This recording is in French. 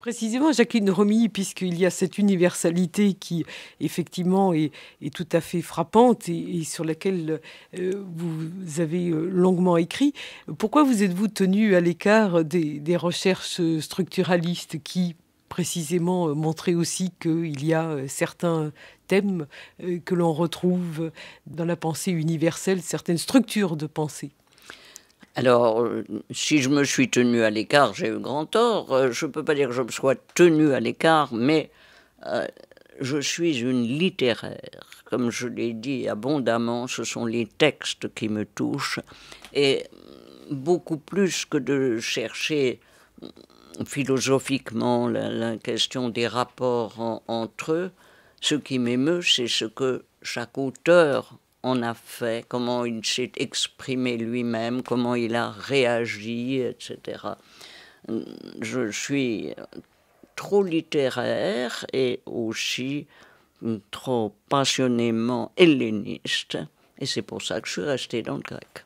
Précisément, Jacqueline Romy, puisqu'il y a cette universalité qui, effectivement, est, tout à fait frappante et, sur laquelle euh, vous avez euh, longuement écrit, pourquoi vous êtes-vous tenu à l'écart des, des recherches structuralistes qui, précisément, euh, montraient aussi qu'il y a certains thèmes que l'on retrouve dans la pensée universelle, certaines structures de pensée alors, euh, si je me suis tenu à l'écart, j'ai eu grand tort. Euh, je ne peux pas dire que je me sois tenu à l'écart, mais euh, je suis une littéraire. Comme je l'ai dit abondamment, ce sont les textes qui me touchent. Et beaucoup plus que de chercher mm, philosophiquement la, question des rapports entre eux, ce qui m'émeut, c'est ce que chaque auteur on a fait, comment il s'est exprimé lui-même, comment il a réagi, etc. Je suis trop littéraire et aussi trop passionnément helléniste, et c'est pour ça que je suis resté dans le grec.